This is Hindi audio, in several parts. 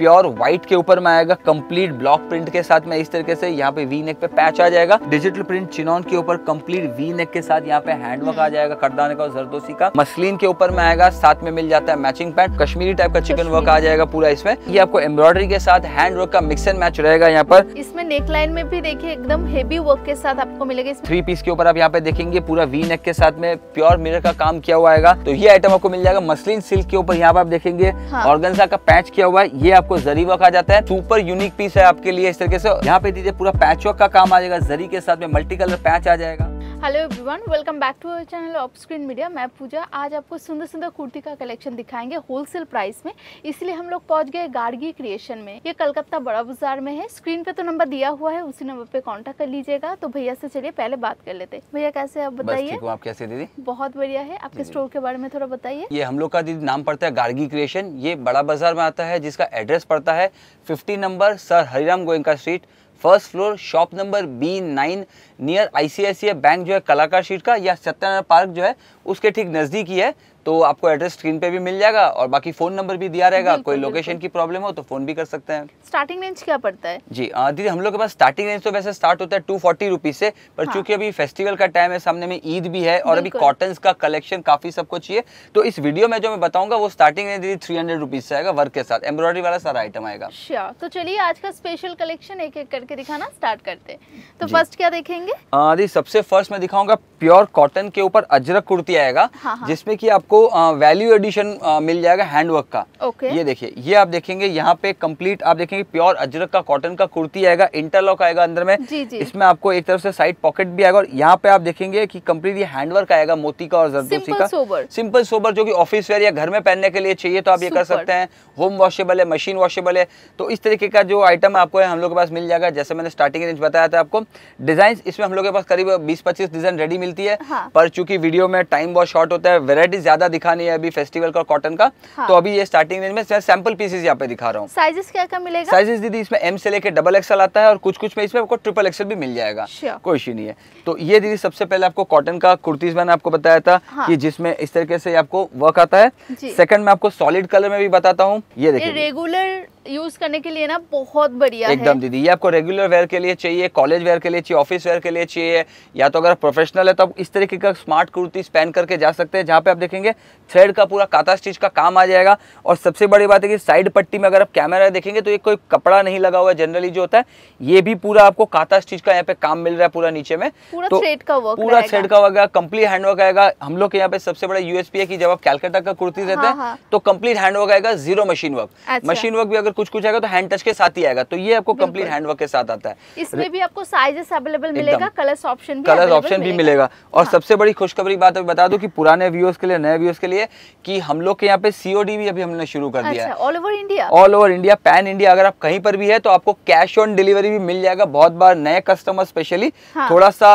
प्योर व्हाइट के ऊपर में आएगा कंप्लीट ब्लॉक प्रिंट के साथ में इस तरीके से यहाँ पे वी नेक पे पैच आ जाएगा डिजिटल प्रिंट चिनॉन के ऊपर कंप्लीट वी नेक के साथ यहाँ पे हैंडवर्क आ जाएगा करदाने का जरदोसी का मसलिन के ऊपर में आएगा साथ में मिल जाता है मैचिंग पैंट कश्मीरी टाइप का चिकन वर्क आ जाएगा पूरा इसमें ये आपको एम्ब्रॉयडरी के साथ हैंड वर्क का मिक्स एंड मैच रहेगा यहाँ पर इसमें नेक लाइन में भी देखिए एकदम हेवी वर्क के साथ आपको मिलेगा थ्री पीस के ऊपर आप यहाँ पे देखेंगे पूरा वी नेक के साथ में प्योर मिरर का काम किया हुआ आएगा तो ये आइटम आपको मिल जाएगा मसलिन सिल्क के ऊपर यहाँ पे आप देखेंगे ऑर्गेंजा हाँ। का पैच किया हुआ है ये आपको आपको जरी वर्क आ जाता है सुपर यूनिक पीस है आपके लिए इस तरीके से यहाँ पे दीजिए पूरा पैचवर्क का काम आ जाएगा जरी के साथ में मल्टी कलर पैच आ जाएगा hello everyone welcome back to our channel of screen media मैं पूजा आज आपको सुंदर सुंदर कुर्ती का कलेक्शन दिखाएंगे होलसेल प्राइस में इसलिए हम लोग पहुंच गए गार्गी क्रिएशन में ये कलकत्ता बड़ा बाजार में है स्क्रीन पे तो नंबर दिया हुआ है उसी नंबर पे कांटेक्ट कर लीजिएगा तो भैया से चलिए पहले बात कर लेते भैया कैसे आप बताइए आप कैसे दीदी बहुत बढ़िया है आपके स्टोर के बारे में थोड़ा बताइए ये हम लोग का दीदी नाम पड़ता है गार्गी क्रिएशन ये बड़ा बाजार में आता है जिसका एड्रेस पड़ता है fifty number sir Hariram Goenka street first floor shop number B nine near I bank जो है कलाकार शीट का या सत्यनारायण पार्क जो है उसके ठीक नज़दीक ही है तो आपको एड्रेस स्क्रीन पे भी मिल जाएगा और बाकी फोन नंबर भी दिया रहेगा कोई लोकेशन की प्रॉब्लम हो तो फोन भी कर सकते हैं स्टार्टिंग रेंज क्या पड़ता है जी दीदी हम लोग के पास स्टार्टिंग रेंज तो वैसे स्टार्ट होता है टू फोर्टी रुपीज से पर हाँ। चूंकि अभी फेस्टिवल का टाइम है सामने में ईद भी है और अभी कॉटन का कलेक्शन काफी सब कुछ है तो इस वीडियो में जो मैं बताऊंगा वो स्टार्टिंग रेंज दीदी थ्री हंड्रेड रुपीज से आएगा वर्क के साथ एम्ब्रॉयडरी वाला सारा आइटम आएगा अच्छा, तो चलिए आज का स्पेशल कलेक्शन एक एक करके दिखाना स्टार्ट करते हैं तो फर्स्ट क्या देखेंगे दीदी सबसे फर्स्ट मैं दिखाऊंगा प्योर कॉटन के ऊपर अजरक कुर्ती आएगा हाँ, हाँ। जिसमें की आप आपको वैल्यू एडिशन मिल जाएगा हैंडवर्क का okay. ये देखिए ये आप देखेंगे यहाँ पे कंप्लीट आप देखेंगे प्योर अजरक का कॉटन का कुर्ती आएगा इंटरलॉक आएगा अंदर में जी, जी. इसमें आपको एक तरफ से साइड पॉकेट भी आएगा और यहाँ पे आप देखेंगे कि कंप्लीट ये हैंडवर्क आएगा मोती का और जरदोसी का सोबर. सिंपल सोबर जो की ऑफिस वेयर या घर में पहनने के लिए चाहिए तो आप ये कर सकते हैं होम वॉशेबल है मशीन वॉशेबल है तो इस तरीके का जो आइटम आपको हम लोग के पास मिल जाएगा जैसे मैंने स्टार्टिंग रेंज बताया था आपको डिजाइन इसमें हम लोग के पास करीब बीस पच्चीस डिजाइन रेडी मिलती है हाँ। पर चूंकि वीडियो में टाइम बहुत शॉर्ट होता है वेराइटी ज्यादा ज्यादा दिखा नहीं है अभी फेस्टिवल का कॉटन का हाँ। तो अभी ये स्टार्टिंग रेंज में सैंपल पीसेज यहाँ पे दिखा रहा हूँ साइजेस क्या क्या मिलेगा साइजेस दीदी इसमें एम से लेके डबल एक्सल आता है और कुछ कुछ में इसमें आपको ट्रिपल एक्सल भी मिल जाएगा कोई इश्यू नहीं है तो ये दीदी सबसे पहले आपको कॉटन का कुर्तीज मैंने आपको बताया था हाँ। कि जिसमें इस तरीके से आपको वर्क आता है सेकंड में आपको सॉलिड कलर में भी बताता हूँ ये देखिए रेगुलर यूज करने के लिए ना बहुत बढ़िया एकदम दीदी ये आपको रेगुलर वेयर के लिए चाहिए कॉलेज वेयर के लिए चाहिए ऑफिस वेयर के लिए चाहिए या तो अगर प्रोफेशनल है तो आप इस तरीके का स्मार्ट कुर्ती पहन करके जा सकते हैं जहाँ पे आप देखेंगे थ्रेड का पूरा काता स्टिच का काम आ जाएगा और सबसे बड़ी बात है कि साइड पट्टी में अगर आप कैमरा देखेंगे तो ये कोई कपड़ा नहीं लगा हुआ है जनरली जो होता है ये भी पूरा आपको काता स्टिच का यहाँ पे काम मिल रहा है पूरा नीचे में पूरा तो थ्रेड का वर्क पूरा थ्रेड का वर्क कंप्लीट हैंड वर्क आएगा हम लोग के यहाँ पे सबसे बड़ा यूएसपी है कि जब आप कैलकाटा का कुर्ती रहते हैं हाँ, हाँ। तो कंप्लीट हैंड वर्क आएगा zero machine work machine work भी अगर कुछ कुछ आएगा तो हैंड टच के साथ ही आएगा तो ये आपको कंप्लीट हैंडवर्क के साथ आता है इसमें भी आपको साइजेस अवेलेबल मिलेगा कलर्स ऑप्शन कलर्स ऑप्शन भी मिलेगा और हाँ। सबसे बड़ी खुशखबरी बात बता दो की पुराने व्यूअर्स के लिए नए व्यूअर्स के लिए की हम लोग के यहाँ पे सीओडी भी अभी हमने शुरू कर दिया अच्छा, है all over India all over India pan India अगर आप कहीं पर भी है तो आपको कैश ऑन डिलीवरी भी मिल जाएगा बहुत बार नए कस्टमर स्पेशली हाँ। थोड़ा सा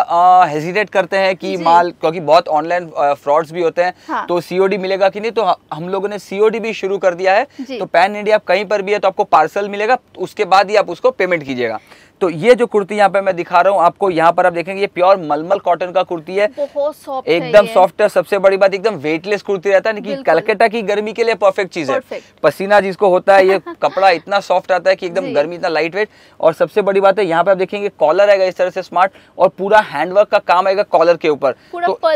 हेजिटेट करते हैं कि माल क्योंकि बहुत ऑनलाइन फ्रॉड्स भी होते हैं हाँ। तो सीओडी मिलेगा कि नहीं तो हम लोगों ने सीओडी भी शुरू कर दिया है तो पैन इंडिया आप कहीं पर भी है तो तो आपको पार्सल मिलेगा उसके बाद ही आप उसको पेमेंट कीजिएगा तो ये जो कुर्ती यहाँ पे मैं दिखा रहा हूँ आपको यहाँ पर आप देखेंगे ये प्योर मलमल कॉटन का कुर्ती है बहुत एकदम सॉफ्ट है सबसे बड़ी बात एकदम वेटलेस कुर्ती रहता है कलकटा की गर्मी के लिए परफेक्ट चीज है पसीना जिसको होता है ये कपड़ा इतना सॉफ्ट आता है कि एकदम गर्मी इतना लाइट वेट और सबसे बड़ी बात है यहाँ पे आप देखेंगे कॉलर आएगा इस तरह से स्मार्ट और पूरा हैंडवर्क का काम आएगा कॉलर के ऊपर तो तो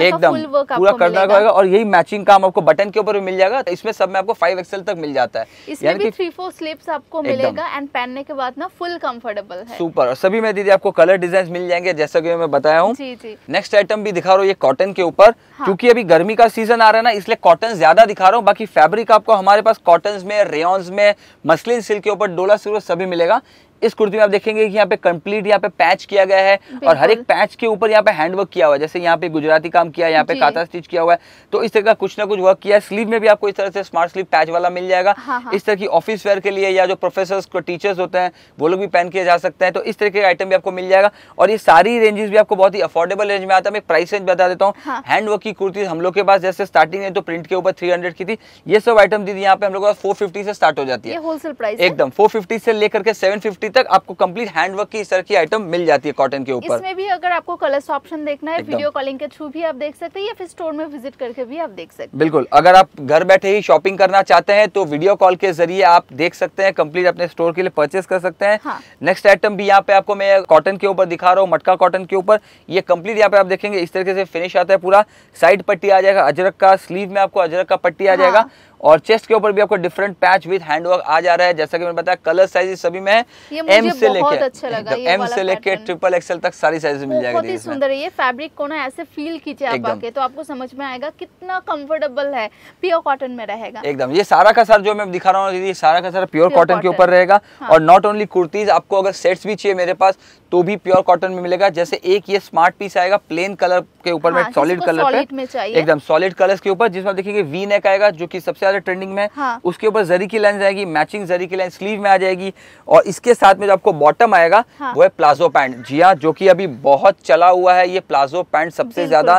एकदम पूरा करना होगा और यही मैचिंग काम आपको बटन के ऊपर भी मिल जाएगा तो इसमें सब में आपको फाइव एक्सएल तक मिल जाता है इसमें भी थ्री फोर स्लिप्स आपको मिलेगा एंड पहनने के बाद ना फुल कंफर्ट अफोर्डेबल है सुपर सभी में दीदी आपको कलर डिजाइन मिल जाएंगे जैसा की मैं बताया हूँ नेक्स्ट आइटम भी दिखा रहा हूँ ये कॉटन के ऊपर क्यूँकी हाँ। क्योंकि अभी गर्मी का सीजन आ रहा है ना इसलिए कॉटन ज्यादा दिखा रहा हूँ बाकी फैब्रिक आपको हमारे पास कॉटन में रेन्स में मसलिन सिल्क के ऊपर डोला सभी मिलेगा इस कुर्ती में आप देखेंगे कि यहाँ पे कंप्लीट यहाँ पे पैच किया गया है और हर एक पैच के ऊपर यहाँ पे हैंडवर्क किया हुआ है जैसे यहाँ पे गुजराती काम किया है यहाँ पे काता स्टिच किया हुआ है तो इस तरह का कुछ ना कुछ वर्क किया है स्लीव में भी आपको इस तरह से स्मार्ट स्लीव पैच वाला मिल जाएगा हाँ हाँ। इस तरह की ऑफिस वेयर के लिए या जो प्रोफेसर टीचर्स होते हैं वो लोग भी पहन किया जा सकते हैं तो इस तरह के आइटम भी आपको मिल जाएगा और ये सारी रेंजेस भी आपको बहुत ही अफोर्डेबल रेंज में आता है मैं प्राइस रेंज बता देता हूँ हैंडवर्क हाँ। की कुर्ती हम लोग के पास जैसे स्टार्टिंग है तो प्रिंट के ऊपर थ्री की थी ये सब आइटम दीदी यहाँ पे हम लोग फोर फिफ्टी से स्टार्ट हो जाती है एकदम फोर से लेकर के सेवन तक आपको कंप्लीट हैंडवर्क की इस तरह की आइटम मिल जाती है कॉटन के ऊपर इसमें भी अगर आपको कलर्स ऑप्शन देखना है वीडियो कॉलिंग के थ्रू भी आप देख सकते हैं या फिर स्टोर में विजिट करके भी आप देख सकते हैं बिल्कुल अगर आप घर बैठे ही शॉपिंग करना चाहते हैं तो वीडियो कॉल के जरिए आप देख सकते हैं कम्प्लीट अपने स्टोर के लिए परचेस कर सकते हैं नेक्स्ट हाँ। आइटम भी यहाँ पे आपको मैं कॉटन के ऊपर दिखा रहा हूँ मटका कॉटन के ऊपर ये कम्प्लीट यहाँ पे आप देखेंगे इस तरीके से फिनिश आता है पूरा साइड पट्टी आ जाएगा अजरक का स्लीव में आपको अजरक का पट्टी आ हाँ। जाएगा और चेस्ट के ऊपर भी आपको different patch with hand work आ जा रहा है जैसा कि मैंने बताया कलर साइज सभी में एम से लेके अच्छा एम से लेके ट्रिपल एक्सएल तक सारी साइज मिल जाएगी बहुत ही सुंदर है ये फैब्रिक को ना ऐसे फील कीजिए आप आके तो आपको समझ में आएगा कितना कंफर्टेबल है प्योर कॉटन में रहेगा एकदम ये सारा का सर जो मैं दिखा रहा हूँ दीदी सारा का सर प्योर कॉटन के ऊपर रहेगा हाँ। और नॉट ओनली कुर्तीज आपको अगर सेट्स भी चाहिए मेरे पास तो भी प्योर कॉटन में मिलेगा जैसे एक ये स्मार्ट पीस आएगा प्लेन कलर के ऊपर हाँ, में सॉलिड कलर पे एकदम सॉलिड कलर के ऊपर जिसमें देखिए वी नेक आएगा जो कि सबसे ज्यादा ट्रेंडिंग में हाँ. उसके ऊपर जरी की लाइन आएगी मैचिंग जरी की लाइन स्लीव में आ जाएगी और इसके साथ में जो आपको बॉटम आएगा हाँ. वो है प्लाजो पैंट जी हाँ जो की अभी बहुत चला हुआ है ये प्लाजो पैंट सबसे ज्यादा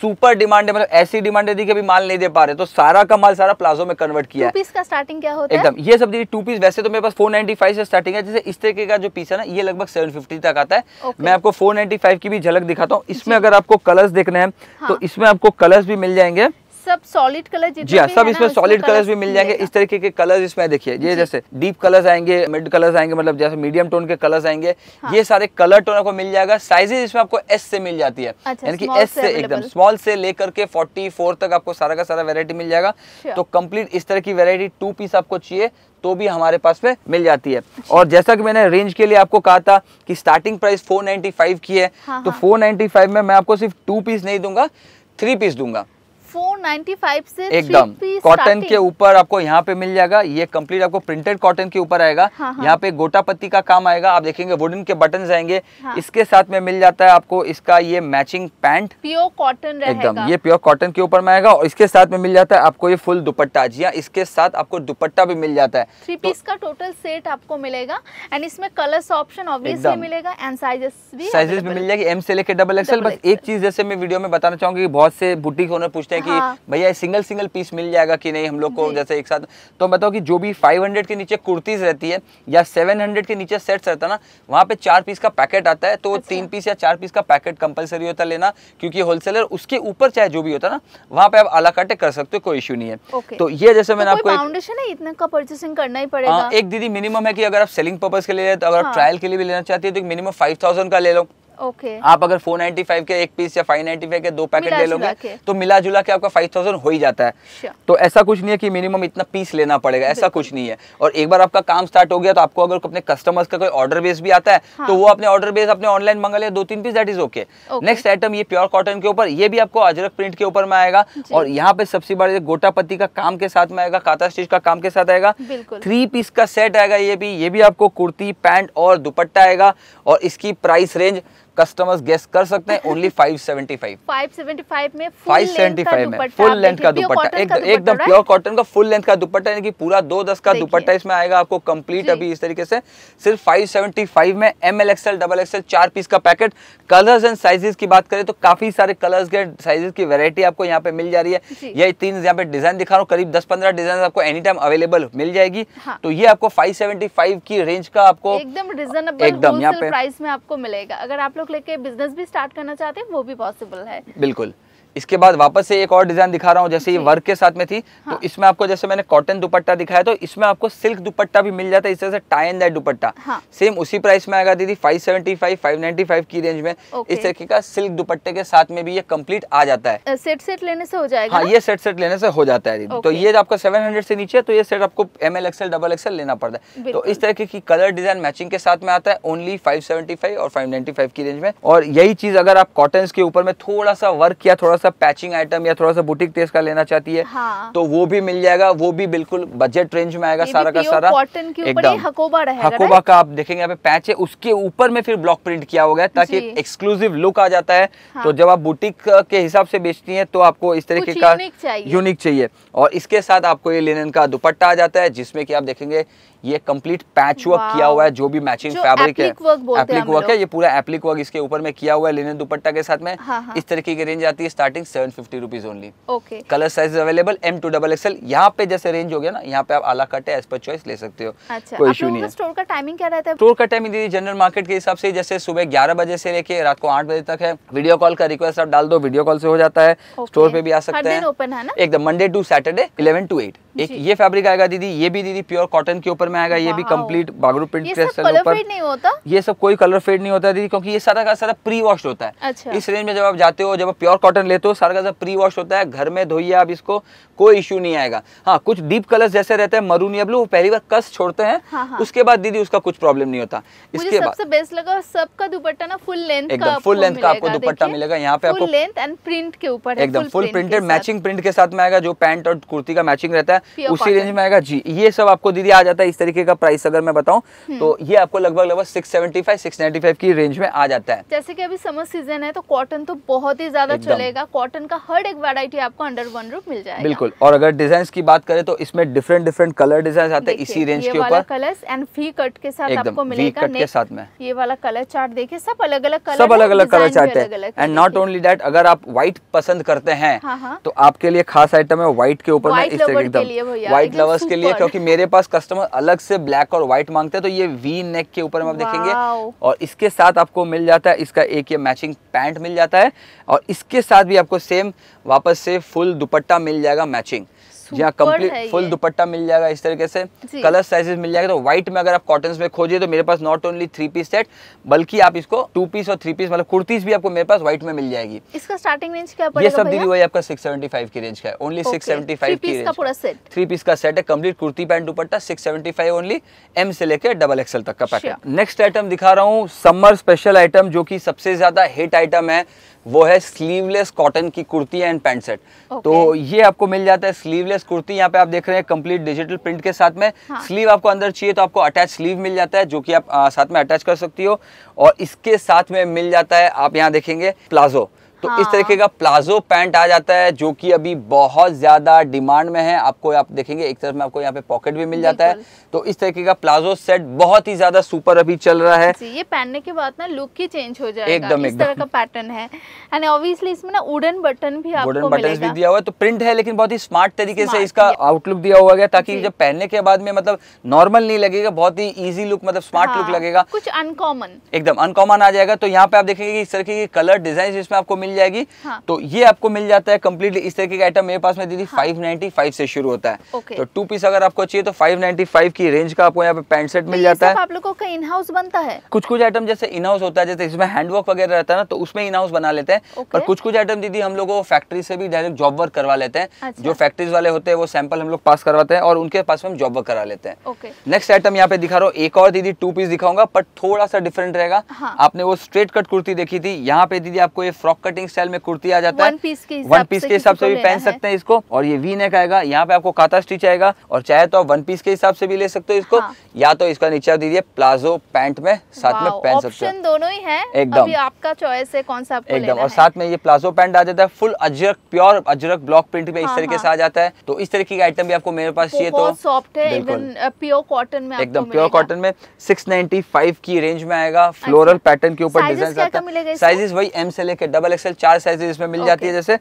सुपर डिमांड है मतलब ऐसी डिमांड है अभी माल नहीं दे पा रहे तो सारा का माल सारा प्लाजो में कन्वर्ट किया है स्टार्टिंग क्या होता है एकदम ये सब देखिए टू पीस वैसे तो मेरे पास फोर से स्टार्टिंग है जैसे इस तरीके का जो पीस है ना ये लगभग सेवन फिफ्टी तक आता है okay. मैं आपको 495 की भी झलक दिखाता हूँ इसमें अगर आपको कलर्स देखने हैं तो हाँ. तो इसमें आपको कलर्स भी मिल जाएंगे सब सॉलिड कलर जी हाँ सब इसमें सॉलिड कलर्स भी मिल जाएंगे इस तरीके के कलर्स इसमें देखिए ये जैसे डीप कलर्स आएंगे मिड कलर्स आएंगे मतलब जैसे मीडियम टोन के कलर्स आएंगे हाँ। ये सारे कलर टोन को मिल जाएगा साइजेज इसमें आपको एस से मिल जाती है अच्छा, यानी कि एस से एकदम स्मॉल से लेकर के फोर्टी तक आपको सारा का सारा वेरायटी मिल जाएगा अच्छा। तो कम्प्लीट इस तरह की वेरायटी टू पीस आपको चाहिए तो भी हमारे पास में मिल जाती है अच्छा। और जैसा कि मैंने रेंज के लिए आपको कहा था कि स्टार्टिंग प्राइस 495 की है हाँ, तो 495 हाँ। में मैं आपको सिर्फ टू पीस नहीं दूंगा थ्री पीस दूंगा 495 से एकदम कॉटन के ऊपर आपको यहाँ पे मिल जाएगा ये कंप्लीट आपको प्रिंटेड कॉटन के ऊपर आएगा हाँ हाँ। यहाँ पे गोटा पत्ती का काम आएगा आप देखेंगे वुडन के बटन आएंगे हाँ। इसके साथ में मिल जाता है आपको इसका ये मैचिंग पैंट प्योर कॉटन एकदम ये प्योर कॉटन के ऊपर में आएगा और इसके साथ में मिल जाता है आपको ये फुल दुपट्टा जी हाँ इसके साथ आपको दुपट्टा भी मिल जाता है थ्री तो पीस का टोटल सेट आपको मिलेगा एंड इसमें कलर्स ऑप्शन ऑब्वियसली मिलेगा एंड साइजेस भी साइजेस भी मिल जाएगी एम से लेके डबल एक्सएल बस एक चीज जैसे मैं वीडियो में बताना चाहूंगी बहुत से बुटीक ओनर पूछते हैं हैं कि हाँ। भैया सिंगल सिंगल पीस मिल जाएगा कि नहीं हम लोग को जैसे एक साथ तो बताओ कि जो भी 500 के नीचे कुर्तीज रहती है या 700 के नीचे सेट्स रहता है ना वहाँ पे चार पीस का पैकेट आता है तो अच्छा। तीन पीस या चार पीस का पैकेट कंपलसरी होता है लेना क्योंकि होलसेलर उसके ऊपर चाहे जो भी होता है ना वहाँ पे आप अला काटे कर सकते हो कोई इशू नहीं है तो ये जैसे तो मैंने आपको परचेसिंग करना ही पड़ेगा हाँ, एक दीदी मिनिमम है कि अगर आप सेलिंग पर्पज के लिए अगर आप ट्रायल हाँ। के लिए भी लेना चाहती है तो मिनिमम फाइव का ले लो ओके okay. आप अगर 495 के एक पीस या 595 के दो पैकेट ले लोगे तो मिला जुला के आपका 5000 हो ही जाता है तो ऐसा कुछ नहीं है कि मिनिमम इतना पीस लेना पड़ेगा ऐसा कुछ नहीं है और एक बार आपका काम स्टार्ट हो गया तो आपको अगर अपने कस्टमर्स का कोई ऑर्डर बेस भी आता है हाँ. तो वो अपने ऑर्डर बेस अपने ऑनलाइन मंगा लिया दो तीन piece that is okay next item ये प्योर कॉटन के ऊपर ये भी आपको अजरक प्रिंट के ऊपर में आएगा और यहाँ पे सबसे बड़ा गोटापत्ती का काम के साथ में आएगा काता स्टिच का काम के साथ आएगा थ्री पीस का सेट आएगा ये भी ये भी आपको कुर्ती पैंट और दुपट्टा आएगा और इसकी प्राइस रेंज कस्टमर्स गेस कर सकते हैं ओनली 575 575 में 575 में फुल लेंथ का दुपट्टा एकदम प्योर कॉटन का फुल लेंथ का दुपट्टा यानी कि पूरा दो दस का दुपट्टा इसमें आएगा आपको कंप्लीट अभी इस तरीके से सिर्फ 575 में M L XL double XL चार पीस का पैकेट कलर्स एंड साइजेस की बात करें तो काफी सारे कलर्स के साइजेस की वैरायटी आपको यहां पे मिल जा रही है ये तीन यहां पे डिजाइन दिखा रहा हूं करीब 10 15 डिजाइन आपको एनी टाइम अवेलेबल मिल जाएगी हाँ। तो ये आपको 575 की रेंज का आपको एकदम रीजनेबल एकदम प्राइस में आपको मिलेगा अगर आप लोग लेके बिजनेस भी स्टार्ट करना चाहते हैं वो भी पॉसिबल है बिल्कुल इसके बाद वापस से एक और डिज़ाइन दिखा रहा हूँ जैसे ये वर्क के साथ में थी तो हाँ। तो इसमें आपको जैसे मैंने कॉटन दुपट्टा दिखाया तो इसमें आपको सिल्क दुपट्टा भी मिल जाता है इस तरह से टाइन एंड दुपट्टा हाँ। सेम उसी प्राइस में आएगा दीदी 575 595 की रेंज में इस तरीके का सिल्क दुपट्टे के साथ में भी ये कम्प्लीट आ जाता है सेट सेट लेने से हो जाएगा हाँ ये सेट सेट लेने से हो जाता है दीदी तो ये आपका सेवन से नीचे तो ये सेट आपको M L XL double XL लेना पड़ता है तो इस तरीके की कलर डिजाइन मैचिंग के साथ में आता है ओनली फाइव और फाइव की रेंज में और यही चीज अगर आप कॉटन के ऊपर में थोड़ा सा वर्क किया थोड़ा थोड़ा सा पैचिंग आइटम या थोड़ा सा बुटीक टेस्ट का लेना चाहती है हाँ। तो वो भी मिल जाएगा वो भी बिल्कुल बजट रेंज में आएगा सारा का सारा एकदम हकोबा का आप देखेंगे यहाँ पे पैच है उसके ऊपर में फिर ब्लॉक प्रिंट किया हो गया ताकि एक्सक्लूसिव लुक आ जाता है हाँ। तो जब आप बुटीक के हिसाब से बेचती है तो आपको इस तरीके का यूनिक चाहिए और इसके साथ आपको ये लेन का दुपट्टा आ जाता है जिसमें की आप देखेंगे ये कंप्लीट पैच वर्क किया हुआ है जो भी मैचिंग फैब्रिक है एप्लिक वर्क है ये पूरा एप्लिक वर्क इसके ऊपर में किया हुआ है लेने दुपट्टा के साथ में हाँ, हाँ। इस तरीके की रेंज आती है starting seven fifty rupees only colour size available M to double XL यहाँ पे जैसे रेंज हो गया ना यहाँ पे आप आला कट है एज पर चॉइस ले सकते हो अच्छा, कोई इशू नहीं है स्टोर का टाइमिंग क्या रहता है स्टोर का टाइमिंग दीदी जनरल मार्केट के हिसाब से जैसे सुबह ग्यारह बजे से लेके रात को आठ बजे तक है वीडियो कॉल का रिक्वेस्ट आप डाल दो वीडियो कॉल से हो जाता है स्टोर पे भी आ सकते हैं एकदम Monday to Saturday eleven to eight एक ये फैब्रिक आएगा दीदी ये भी दीदी प्योर कॉटन के ऊपर में आएगा ये भी कंप्लीट बागरू प्रिंट के ऊपर नहीं होता ये सब कोई कलर फेड नहीं होता दीदी क्योंकि ये सारा का सारा प्री वॉश होता है अच्छा। इस रेंज में जब आप जाते हो जब आप प्योर कॉटन लेते हो सारा का सारा प्री वॉश होता है घर में धोइए आप इसको कोई इश्यू नहीं आएगा हाँ कुछ डीप कलर जैसे रहते हैं मरून या ब्लू पहली बार कस छोड़ते हैं हाँ, हाँ। उसके बाद दीदी उसका कुछ प्रॉब्लम नहीं होता इसके बाद बेस्ट लगा सबका दुपट्टा ना फुल लेंथ एकदम फुल लेंथ का आपको दुपट्टा मिलेगा यहाँ पे आपको लेंथ एंड प्रिंट के ऊपर एकदम फुल प्रिंटेड मैचिंग प्रिंट के साथ में आएगा जो पैंट और कुर्ती का मैचिंग रहता है उसी रेंज में आएगा जी ये सब आपको दीदी आ जाता है इस तरीके का प्राइस अगर मैं बताऊँ तो हम्म। ये आपको लगभग लगभग six seventy five six ninety five की रेंज में आ जाता है जैसे की अभी समर सीजन है तो कॉटन तो बहुत ही ज्यादा चलेगा कॉटन का हर एक वेरायटी आपको अंडर वन रूप मिल जाएगा बिल्कुल और अगर डिजाइन की बात करें तो इसमें डिफरेंट डिफरेंट कलर डिजाइन आते हैं इसी रेंज के ऊपर कलर एंड फी कट के साथ आपको मिलेगा के साथ में ये वाला कलर चार्ट देखिए सब अलग अलग कलर सब अलग अलग कलर चार्ट है एंड नॉट ओनली डेट अगर आप व्हाइट पसंद करते हैं हाँ, हाँ। तो आपके लिए खास आइटम है व्हाइट के ऊपर में इस तरह एकदम भैया व्हाइट लवर्स के लिए क्योंकि मेरे पास कस्टमर अलग से ब्लैक और व्हाइट मांगते हैं तो ये वी नेक के ऊपर हम आप देखेंगे और इसके साथ आपको मिल जाता है इसका एक ये मैचिंग पैंट मिल जाता है और इसके साथ भी आपको सेम वापस से फुल दुपट्टा मिल जाएगा मैचिंग या कम्प्लीट फुल दुपट्टा मिल जाएगा इस तरीके से कलर साइजेस मिल जाएगा तो व्हाइट में अगर आप कॉटन में खोजिए तो मेरे पास not only three piece set बल्कि आप इसको टू पीस और थ्री पीस मतलब कुर्तीस भी आपको मेरे पास व्हाइट में मिल जाएगी इसका स्टार्टिंग रेंज क्या ये सब दीदी वही आपका सिक्स सेवेंटी फाइव की रेंज का है ओनली सिक्स सेवेंटी फाइव की रेंज थ्री पीस का सेट है complete kurti pant dupatta six seventy five only M से लेकर डबल एक्सएल तक का पैकेट नेक्स्ट आइटम दिखा रहा हूँ समर स्पेशल आइटम जो की सबसे ज्यादा हिट आइटम है वो है स्लीवलेस कॉटन की kurti and pant set okay. तो ये आपको मिल जाता है स्लीवलेस कुर्ती यहाँ पे आप देख रहे हैं कंप्लीट डिजिटल प्रिंट के साथ में हाँ. स्लीव आपको अंदर चाहिए तो आपको अटैच स्लीव मिल जाता है जो कि आप आ, साथ में अटैच कर सकती हो और इसके साथ में मिल जाता है आप यहाँ देखेंगे प्लाजो तो हाँ। इस तरीके का प्लाजो पैंट आ जाता है जो कि अभी बहुत ज्यादा डिमांड में है आपको आप देखेंगे एक तरफ में आपको यहाँ पे पॉकेट भी मिल जाता है तो इस तरीके का प्लाजो सेट बहुत ही ज्यादा सुपर अभी चल रहा है ये पहनने के बाद ना लुक ही चेंज हो जाएगा एकदम इस तरह का पैटर्न है एंड ऑब्वियसली इसमें ना उडन बटन भी उडन बटन भी दिया हुआ है तो प्रिंट है लेकिन बहुत ही स्मार्ट तरीके से इसका आउटलुक दिया हुआ गया ताकि जब पहनने के बाद में मतलब नॉर्मल नहीं लगेगा बहुत ही ईजी लुक मतलब स्मार्ट हाँ, लुक लगेगा कुछ अनकॉमन एकदम अनकॉमन आ जाएगा तो यहाँ पे आप देखेंगे इस तरीके की कलर डिजाइन जिसमें आपको मिल मिल जाएगी हाँ. तो ये आपको मिल जाता है कम्प्लीटली इस तरीके का आइटम मेरे पास में दीदी फाइव नाइनटी फाइव से शुरू होता है okay. तो टू पीस अगर आपको चाहिए तो फाइव नाइनटी फाइव की रेंज का आपको यहाँ पे पैंट सेट तो मिल जाता है आप लोगों का इन हाउस बनता है कुछ कुछ आइटम जैसे इन हाउस होता है जैसे इसमें हैंडवर्क वगैरह रहता है ना तो उसमें इन हाउस बना लेते हैं पर कुछ कुछ आइटम दीदी हम लोग फैक्ट्री से भी डायरेक्ट जॉब वर्क करवा लेते हैं अच्छा। जो फैक्ट्रीज वाले होते हैं वो सैंपल हम लोग पास करवाते हैं और उनके पास हम जॉब वर्क करा लेते हैं नेक्स्ट आइटम यहाँ पे दिखा रहा हूँ एक और दीदी टू पीस दिखाऊंगा पर थोड़ा सा डिफरेंट रहेगा हाँ। आपने वो स्ट्रेट कट कुर्ती देखी थी यहाँ पे दीदी आपको ये फ्रॉक कट कटिंग स्टाइल में कुर्ती आ जाता है वन पीस के हिसाब से भी पहन सकते हैं इसको और ये वी नेक आएगा यहाँ पे आपको काता स्टिच आएगा और चाहे तो आप वन पीस के हिसाब से भी ले सकते हो इसको हाँ। या तो इसका नीचे दीजिए प्लाजो पैंट में साथ में पहन सकते हैं दोनों ही है एकदम आपका चॉइस है कौन सा एकदम और साथ में ये प्लाजो पैंट आ जाता है full ajrak pure ajrak block print में इस हाँ, तरीके हाँ। से आ जाता है तो इस तरीके का आइटम भी आपको मेरे पास चाहिए तो सॉफ्ट है इवन प्योर कॉटन में एकदम प्योर कॉटन में 695 की रेंज में आएगा फ्लोरल अच्छा। पैटर्न के ऊपर डिजाइन साइजेस वही एम से लेकर डबल एक्स एक्सएल चार साइज इसमें मिल okay. जाती है जैसे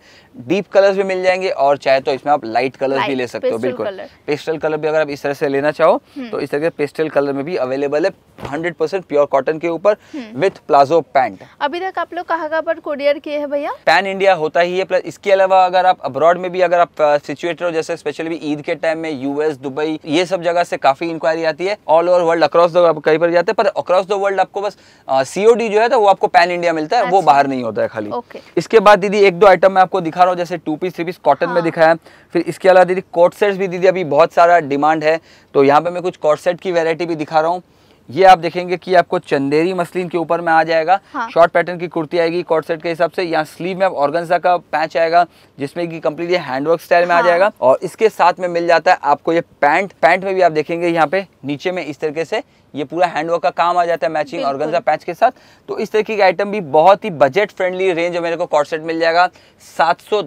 डीप कलर्स भी मिल जाएंगे और चाहे तो इसमें आप लाइट कलर भी ले सकते हो बिल्कुल पेस्टल कलर भी अगर आप इस तरह से लेना चाहो हम्म। तो इस तरह के पेस्टल कलर में भी अवेलेबल है हंड्रेड परसेंट प्योर कॉटन के ऊपर विथ प्लाजो पैंट अभी तक आप लोग कहा पर कुरियर किए हैं भैया पैन इंडिया होता ही है प्लस इसके अलावा अगर आप अब्रॉड में भी अगर आप सिचुएटेड uh, हो जैसे स्पेशली ईद के टाइम में यूएस दुबई ये सब जगह से काफी इंक्वायरी आती है all over world across the कहीं पर जाते हैं पर अक्रॉस द वर्ल्ड आपको बस सीओडी uh, जो है तो वो आपको पैन इंडिया मिलता है अच्छा। वो बाहर नहीं होता है खाली इसके बाद दीदी एक दो आइटम मैं आपको दिखा रहा हूँ जैसे two piece three piece cotton हाँ। में दिखाया फिर इसके अलावा दीदी कोट सेट्स भी दीदी अभी बहुत सारा डिमांड है तो यहाँ पे मैं कुछ कोट सेट की वेरायटी भी दिखा रहा हूँ ये आप देखेंगे कि आपको चंदेरी मसलिन के ऊपर में आ जाएगा हाँ। शॉर्ट पैटर्न की कुर्ती आएगी कॉर्ड सेट के हिसाब से यहाँ स्लीव में ऑर्गेन्जा का पैच आएगा जिसमें कि कम्प्लीटली हैंडवर्क स्टाइल में हाँ। आ जाएगा और इसके साथ में मिल जाता है आपको ये पैंट पैंट में भी आप देखेंगे यहाँ पे नीचे में इस तरीके से ये पूरा हैंडवर्क का काम आ जाता है मैचिंग गंजा पैच के साथ तो इस तरीके के आइटम भी बहुत ही बजट फ्रेंडली रेंज में मेरे को कॉर्डसेट मिल जाएगा सात सौ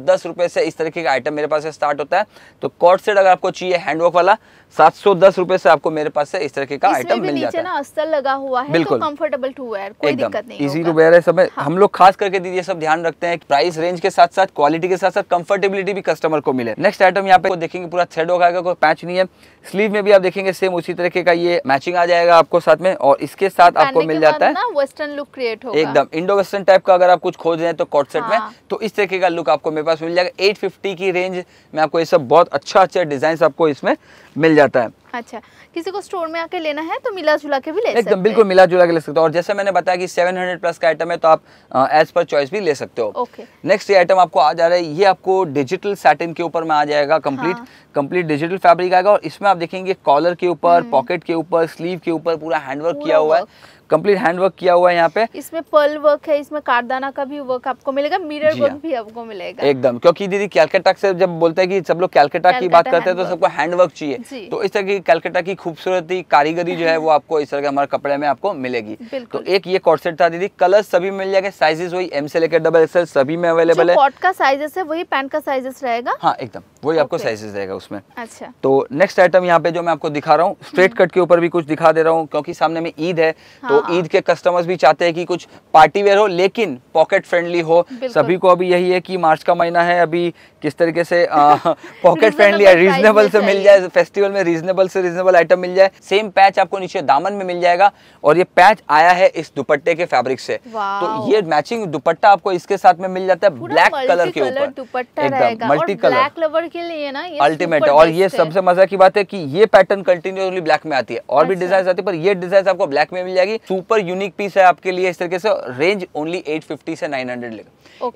से इस तरीके का आइटम मेरे पास स्टार्ट होता है तो कॉर्डसेट अगर आपको चाहिए हैंडवर्क वाला सात सौ दस रूपए से आपको मेरे पास से इस तरह का आइटम मिल जाता है ना अस्तर लगा हुआ है तो बिल्कुल कम्फर्टेबल टू वेयर कोई दिक्कत नहीं इजी टू वेयर है सब हाँ। हम लोग खास करके दीदी सब ध्यान रखते हैं प्राइस रेंज के साथ साथ क्वालिटी के साथ साथ कंफर्टेबिलिटी भी कस्टमर को मिले नेक्स्ट आइटम यहाँ पे देखेंगे पूरा थ्रेड होगा कोई पैच नहीं है स्लीव में भी आप देखेंगे सेम उसी तरह का ये मैचिंग आ जाएगा आपको साथ में और इसके साथ आपको मिल जाता है वेस्टर्न लुक क्रिएट होगा एकदम इंडो वेस्टर्न टाइप का अगर आप कुछ खोज रहे हैं तो कॉट सेट में हाँ। तो इस तरीके का लुक आपको मेरे पास मिल जाएगा एट की रेंज में आपको ये सब बहुत अच्छा अच्छा डिजाइन आपको इसमें मिल जाता है अच्छा किसी को स्टोर में आके लेना है तो मिला जुला के भी ले सकते एकदम बिल्कुल मिला जुला के ले सकते हो और जैसे मैंने बताया कि 700 प्लस का आइटम है तो आप एज पर चॉइस भी ले सकते हो नेक्स्ट ये आइटम आपको आ जा रहा है ये आपको डिजिटल सैटिन के ऊपर में आ जाएगा कम्प्लीट कम्प्लीट डिजिटल फेब्रिक आएगा और इसमें आप देखेंगे कॉलर के ऊपर पॉकेट हम्म। के ऊपर स्लीव के ऊपर पूरा हैंडवर्क किया हुआ है कंप्लीट हैंड वर्क किया हुआ है यहाँ पे इसमें पर्ल वर्क है इसमें कारदाना का भी वर्क आपको मिलेगा मिरर वर्क हाँ। भी आपको मिलेगा एकदम क्योंकि दीदी कैलकटा से जब बोलते हैं कि सब लोग कैलकटा की बात करते हैं तो सबको हैंड वर्क चाहिए तो इस तरह की कैलकाटा की खूबसूरती कारीगरी जो है वो आपको इस तरह के हमारे कपड़े में आपको मिलेगी तो एक ये कॉर्सेट था दीदी कलर सभी मिल जाएगा साइजेस वही एम से लेकर डबल एक्सएल सभी में अवेलेबल है कॉट का साइजेस है वही पैंट का साइजेस रहेगा हाँ एकदम वही आपको साइजेस रहेगा उसमें अच्छा तो नेक्स्ट आइटम यहाँ पे जो मैं आपको दिखा रहा हूँ स्ट्रेट हम्म। कट के ऊपर भी कुछ दिखा दे रहा हूँ क्योंकि सामने में ईद है हाँ। तो हाँ। ईद के कस्टमर्स भी चाहते हैं कि कुछ पार्टी वेयर हो लेकिन पॉकेट फ्रेंडली हो सभी को अभी यही है कि मार्च का महीना है अभी किस तरीके से पॉकेट फ्रेंडली है रीजनेबल से मिल जाए फेस्टिवल में रीजनेबल से रीजनेबल आइटम मिल जाए सेम पैच आपको नीचे दामन में मिल जाएगा और ये पैच आया है इस दुपट्टे के फैब्रिक से तो ये मैचिंग दुपट्टा आपको इसके साथ में मिल जाता है ब्लैक कलर के ऊपर एकदम मल्टी कलर के लिए ना अल्टीमेट और ये सबसे मजा की बात है की ये पैटर्न कंटिन्यूसली ब्लैक में आती है और भी डिजाइन अच्छा। आती है पर ये डिजाइन आपको ब्लैक में मिल जाएगी सुपर यूनिक पीस है आपके लिए इस तरीके से रेंज ओनली 850 से 900 हंड्रेड लेगा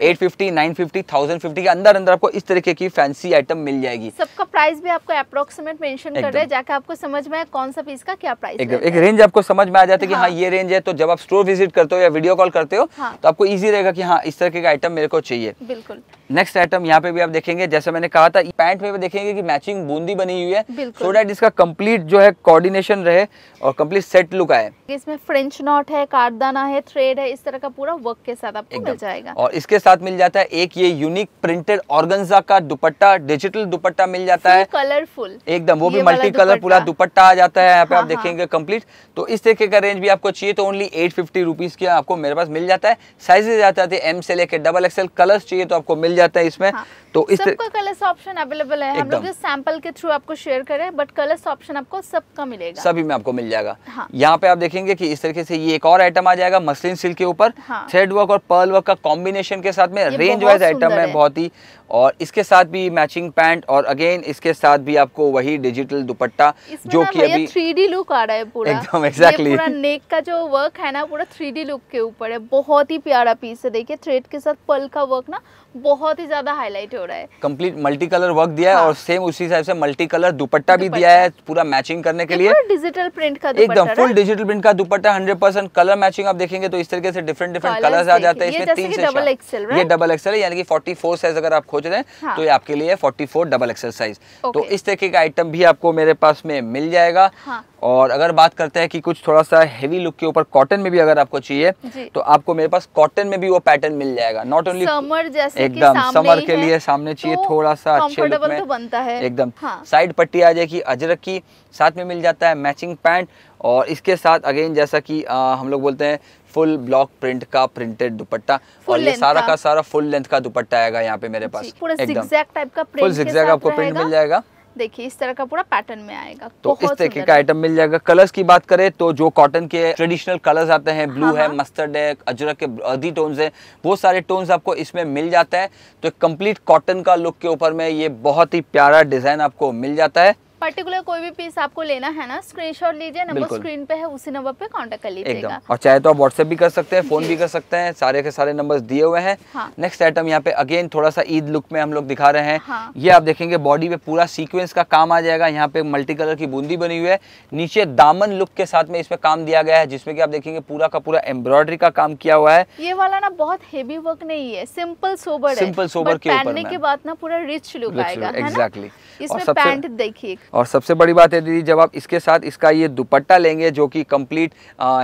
eight fifty nine fifty thousand fifty के अंदर अंदर आपको इस तरीके की फैंसी आइटम मिल जाएगी सबका प्राइस भी आपको अप्रोक्सीमेट मेंशन कर रहे हैं जाके आपको समझ में कौन सा पीस का क्या प्राइस एकदम एक रेंज आपको समझ में आ जाता है कि हाँ, हाँ। ये रेंज है तो जब आप स्टोर विजिट करते हो या वीडियो कॉल करते हो हाँ। तो आपको ईजी रहेगा कि हाँ इस तरीके का आइटम मेरे को चाहिए बिल्कुल नेक्स्ट आइटम यहाँ पे भी आप देखेंगे जैसे मैंने कहा था पैंट में भी देखेंगे कि मैचिंग बूंदी बनी हुई है सो डेट इसका कंप्लीट जो है कोऑर्डिनेशन रहे और कंप्लीट सेट लुक आए इसमें पिंच नॉट है कारदाना है थ्रेड है इस तरह का पूरा वर्क के साथ आपको मिल जाएगा और इसके साथ मिल जाता है एक ये यूनिक प्रिंटेड ऑर्गेंजा का दुपट्टा डिजिटल दुपट्टा मिल जाता है कलरफुल एकदम वो भी मल्टी कलर पूरा दुपट्टा आ जाता है यहाँ पे आप हाँ, हाँ। देखेंगे कम्प्लीट तो इस तरीके का रेंज भी आपको चाहिए तो ओनली एट फिफ्टी रुपीज आपको मेरे पास मिल जाता है साइजेज आ जाते एम से लेके डबल एक्सएल कलर चाहिए तो आपको मिल जाता है इसमें हाँ। तो इस सबका कलर्स ऑप्शन अवेलेबल है हम लोग सैंपल के थ्रू आपको शेयर करें बट कलर्स ऑप्शन आपको सबका मिलेगा सभी में आपको मिल जाएगा हाँ। यहाँ पे आप देखेंगे कि इस तरीके तरीके से ये एक और आइटम आ जाएगा मसलिन सिल्क के ऊपर थ्रेड हाँ। वर्क और पर्ल वर्क का कॉम्बिनेशन के साथ में रेंज वाइज आइटम है बहुत ही और इसके साथ भी मैचिंग पैंट और अगेन इसके साथ भी आपको वही डिजिटल दुपट्टा जो कि अभी थ्री लुक आ रहा है पूरा एकदम एग्जैक्टली exactly. नेक का जो वर्क है ना पूरा थ्री लुक के ऊपर है बहुत ही प्यारा पीस है देखिए थ्रेड के साथ पल का वर्क ना बहुत ही ज्यादा हाईलाइट हो रहा है कंप्लीट मल्टी कलर वर्क दिया है हाँ। और सेम उसी हिसाब से मल्टी कलर दुपट्टा भी दिया है पूरा मैचिंग करने के लिए डिजिटल प्रिंट का एकदम फुल डिजिटल प्रिंट का dupatta hundred percent colour matching आप देखेंगे तो इस तरीके से डिफरेंट डिफरेंट कलर आ जाते हैं इसमें तीन डबल एक्सल ये डबल एक्सल है यानी कि फोर्टी फोर साइज अगर आप खोज रहे हैं हाँ। तो ये आपके लिए फोर्टी फोर डबल एक्सरसाइज तो इस तरीके का आइटम भी आपको मेरे पास में मिल जाएगा हाँ। और अगर बात करते हैं कि कुछ थोड़ा सा हेवी लुक के ऊपर कॉटन में भी अगर आपको चाहिए तो आपको मेरे पास कॉटन में भी वो पैटर्न मिल जाएगा नॉट ओनली समर जैसे एकदम समर के लिए सामने तो चाहिए थोड़ा सा अच्छे लुक में तो बनता है एकदम साइड हाँ। पट्टी आ जाएगी अजरक की साथ में मिल जाता है मैचिंग पैंट और इसके साथ अगेन जैसा कि आ, हम लोग बोलते हैं फुल ब्लॉक प्रिंट का प्रिंटेड दुपट्टा और ये सारा का सारा फुल लेंथ का दुपट्टा आएगा यहाँ पे मेरे पास पूरा आपको प्रिंट मिल जाएगा देखिए इस तरह का पूरा पैटर्न में आएगा तो इस तरीके का आइटम मिल जाएगा कलर्स की बात करें तो जो कॉटन के ट्रेडिशनल कलर्स आते हैं ब्लू हाँ, है मस्टर्ड हाँ। है अजरक के अधी टोन्स है वो सारे टोन्स आपको इसमें मिल जाता है तो कंप्लीट कॉटन का लुक के ऊपर में ये बहुत ही प्यारा डिजाइन आपको मिल जाता है पर्टिकुलर कोई भी पीस आपको लेना है ना स्क्रीनशॉट लीजिए नंबर स्क्रीन पे है उसी नंबर पे कांटेक्ट कर लीजिएगा और चाहे तो आप व्हाट्सएप भी कर सकते हैं फोन भी कर सकते हैं सारे के सारे नंबर दिए हुए हैं नेक्स्ट हाँ। आइटम यहाँ पे अगेन थोड़ा सा ईद लुक में हम लोग दिखा रहे हैं हाँ। ये आप देखेंगे बॉडी पे पूरा सीक्वेंस का काम आ जाएगा यहाँ पे मल्टी कलर की बूंदी बनी हुई है नीचे दामन लुक के साथ में इसमें काम दिया गया है जिसमें की आप देखेंगे पूरा का पूरा एम्ब्रॉयडरी का काम किया हुआ है ये वाला ना बहुत हेवी वर्क नहीं है सिंपल सोबर सिंपल सोबर के बाद ना पूरा रिच लुक आएगा एग्जैक्टली इसमें पैंट देखिए और सबसे बड़ी बात है दीदी जब आप इसके साथ इसका ये दुपट्टा लेंगे जो कि कंप्लीट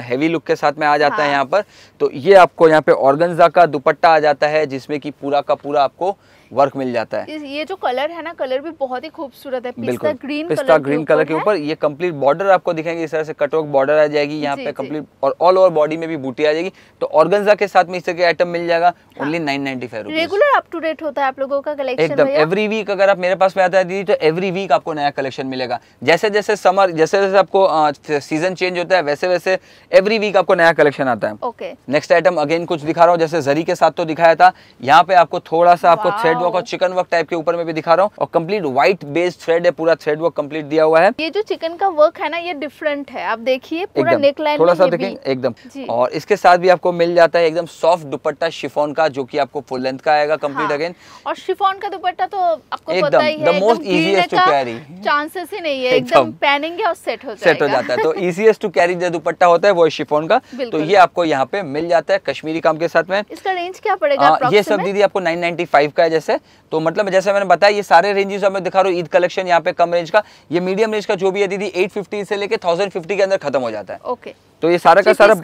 हैवी लुक के साथ में आ जाता हाँ। है यहाँ पर तो ये आपको यहाँ पे ऑर्गनजा का दुपट्टा आ जाता है जिसमें कि पूरा का पूरा आपको वर्क मिल जाता है ये जो कलर है ना कलर भी बहुत ही खूबसूरत है पिस्ता ग्रीन पिस्ता कलर ग्रीन कलर के ऊपर ये कंप्लीट बॉर्डर आपको दिखेंगे इस तरह से कटवर्क बॉर्डर आ जाएगी यहाँ पे कंप्लीट और ऑल ओवर बॉडी में भी बूटी आ जाएगी तो ऑर्गेन्जा के साथ में इस तरह के आइटम मिल जाएगा only nine ninety five regular up to date होता है आप लोगों का कलेक्शन एकदम एवरी वीक अगर आप मेरे पास में आता है दीदी तो एवरी वीक आपको नया कलेक्शन मिलेगा जैसे जैसे समर जैसे जैसे आपको सीजन चेंज होता है वैसे वैसे एवरी वीक आपको नया कलेक्शन आता है ओके नेक्स्ट आइटम अगेन कुछ दिखा रहा हूँ जैसे जरी के साथ तो दिखाया था यहाँ पे आपको थोड़ा सा आपको थ्रेड थ्रेड वर्क और चिकन वर्क टाइप के ऊपर में भी दिखा रहा हूँ और कम्प्लीट व्हाइट बेस्ड थ्रेड है पूरा थ्रेड वर्क कम्प्लीट दिया हुआ है ये जो चिकन का वर्क है ना ये डिफरेंट है आप देखिए पूरा नेकलाइन थोड़ा सा देखिए एकदम और इसके साथ भी आपको मिल जाता है एकदम सॉफ्ट दुपट्टा शिफोन का जो की आपको फुल लेंथ का आएगा कम्प्लीट अगेन हाँ। और शिफोन का दुपट्टा तो आपको पता ही most easiest to carry chances ही नहीं है एकदम पहनेंगे और सेट हो सेट हो जाता है तो इजीएस्ट टू कैरी जो दुपट्टा होता है वो शिफोन का तो ये आपको यहाँ पे मिल जाता है कश्मीरी काम के साथ में इसका रेंज क्या पड़ेगा ये सब दीदी आपको नाइन का है जैसे है तो मतलब जैसे मैंने बताया ये सारे रेंजेस मैं दिखा रहा हूँ ईद कलेक्शन यहाँ पे कम रेंज का ये मीडियम रेंज का जो भी है दीदी एट फिफ्टी से लेकर थाउजेंड फिफ्टी के अंदर खत्म हो जाता है ओके तो ये सारा का सारा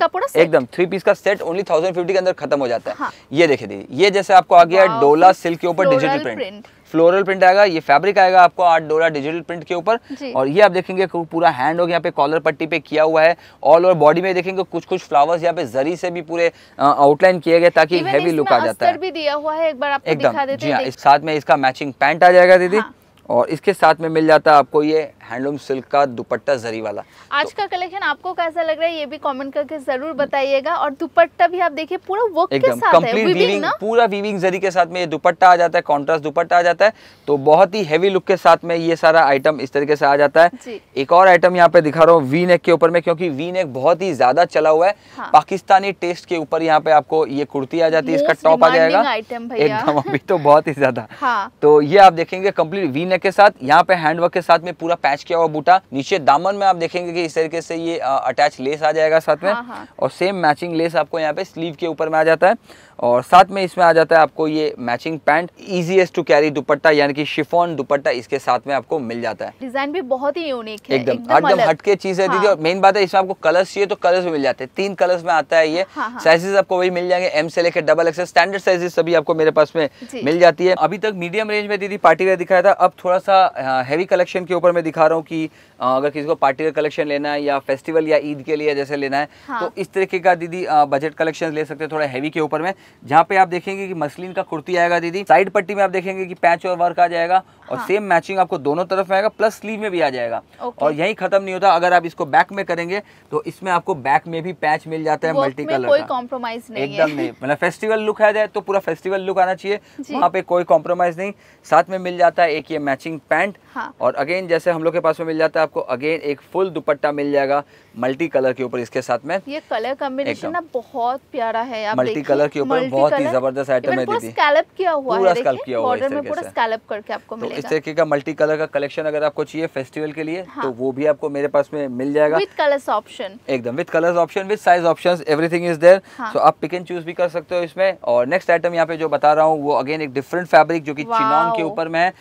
एकदम थ्री पीस का सेट ओनली थाउजेंड फिफ्टी के अंदर खत्म हो जाता है हाँ। ये देखिए दीदी ये जैसे आपको आ गया डोला सिल्क के ऊपर डिजिटल प्रिंट फ्लोरल प्रिंट आएगा ये फैब्रिक आएगा आपको आठ डोरा डिजिटल प्रिंट के ऊपर और ये आप देखेंगे पूरा हैंड वर्क यहाँ पे कॉलर पट्टी पे किया हुआ है ऑल ओवर बॉडी में देखेंगे कुछ कुछ फ्लावर्स यहाँ पे जरी से भी पूरे आउटलाइन किया गया ताकि हैवी लुक आ जाता है एकदम जी हाँ साथ में इसका मैचिंग पैंट आ जाएगा दीदी हाँ। और इसके साथ में मिल जाता है आपको ये हैंडलूम सिल्क का दुपट्टा जरी वाला तो आज का कलेक्शन आपको कैसा लग रहा है ये भी कमेंट करके जरूर बताइएगा और दुपट्टा भी आप देखिए पूरा वर्क के साथ कंप्लीट वीविंग पूरा वीविंग जरी के साथ में ये दुपट्टा आ जाता है कॉन्ट्रास्ट दुपट्टा आ जाता है तो बहुत ही हैवी लुक के साथ में ये सारा आइटम इस तरीके से आ जाता है एक और आइटम यहाँ पे दिखा रहा हूँ वी नेक के ऊपर में क्योंकि वी नेक बहुत ही ज्यादा चला हुआ है हाँ। पाकिस्तानी टेस्ट के ऊपर यहाँ पे आपको ये कुर्ती आ जाती है इसका टॉप आ जाएगा एकदम अभी तो बहुत ही ज्यादा हाँ। तो ये आप देखेंगे कम्प्लीट वी नेक के साथ यहाँ पे हैंडवर्क के साथ में पूरा पैच अटैच किया हुआ बूटा नीचे दामन में आप देखेंगे कि इस तरीके से ये अटैच लेस आ जाएगा साथ में हाँ, हाँ। और सेम मैचिंग लेस आपको यहाँ पे स्लीव के ऊपर में आ जाता है और साथ में इसमें आ जाता है आपको ये matching pant easiest to carry dupatta यानी कि शिफोन दुपट्टा इसके साथ में आपको मिल जाता है डिजाइन भी बहुत ही यूनिक है एकदम एकदम, हटके चीज है दीदी हाँ। और मेन बात है इसमें आपको कलर्स चाहिए तो कलर्स में मिल जाते हैं तीन कलर्स में आता है ये साइजेस हाँ, हाँ। आपको वही मिल जाएंगे एम से लेकर डबल एक्सल स्टैंडर्ड साइजेस सभी आपको मेरे पास में मिल जाती है अभी तक मीडियम रेंज में दीदी पार्टी वेयर दिखाया था अब थोड़ा सा हैवी कलेक्शन के ऊपर मैं दिखा रहा हूँ की अगर किसी को पार्टी वेयर कलेक्शन लेना है या फेस्टिवल या ईद के लिए जैसे लेना है तो इस तरीके का दीदी बजट कलेक्शन ले सकते हैं थोड़ा हैवी के ऊपर में जहाँ पे आप देखेंगे कि मसलिन का कुर्ती आएगा दीदी साइड पट्टी में आप देखेंगे कि पैच और वर्क आ जाएगा और हाँ। सेम मैचिंग आपको दोनों तरफ आएगा प्लस स्लीव में भी आ जाएगा और यही खत्म नहीं होता अगर आप इसको बैक में करेंगे तो इसमें आपको बैक में भी पैच मिल जाता है मल्टी कलर कोई कॉम्प्रोमाइज नहीं एकदम नहीं मतलब फेस्टिवल लुक आ जाए तो पूरा फेस्टिवल लुक आना चाहिए वहाँ पे कोई कॉम्प्रोमाइज नहीं साथ में मिल जाता है एक ये मैचिंग पैंट हाँ। और अगेन जैसे हम लोग के पास में मिल जाता है आपको अगेन एक फुल दुपट्टा मिल जाएगा मल्टी कलर के ऊपर इसके साथ में ये कलर कॉम्बिनेशन ना बहुत प्यारा है आप मल्टी कलर के ऊपर बहुत ही जबरदस्त आइटम है दीदी स्कैलप किया हुआ पूरा स्कैल्प किया हुआ है पूरा स्कैलप करके आपको तो मिलेगा इस तरीके का मल्टी कलर का कलेक्शन अगर आपको चाहिए फेस्टिवल के लिए हाँ। तो वो भी आपको मेरे पास में मिल जाएगा विद कलर्स ऑप्शन एकदम with colours option with size option everything is there so आप पिक एंड चूज भी कर सकते हो इसमें और नेक्स्ट आइटम यहाँ पे जो बता रहा हूँ वो अगेन एक डिफरेंट फेब्रिक जो की चिनॉन के ऊपर में है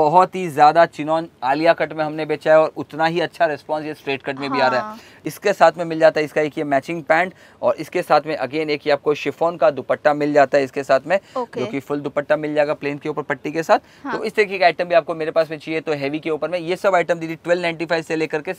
बहुत ही ज्यादा सिनोन आलिया कट में हमने बेचा है और उतना ही अच्छा रिस्पॉन्स ये स्ट्रेट कट में हाँ। भी आ रहा है हाँ। इसके साथ में मिल जाता है इसका एक ये मैचिंग पैंट और इसके साथ में अगेन एक ये आपको शिफोन का दुपट्टा मिल जाता है इसके साथ में जो कि फुल दुपट्टा मिल जाएगा प्लेन के ऊपर पट्टी के साथ हाँ। तो इस तरीके का आइटम भी आपको मेरे पास में चाहिए तो हैवी के ऊपर में ये सब आइटम दीदी ट्वेल्व से लेकर के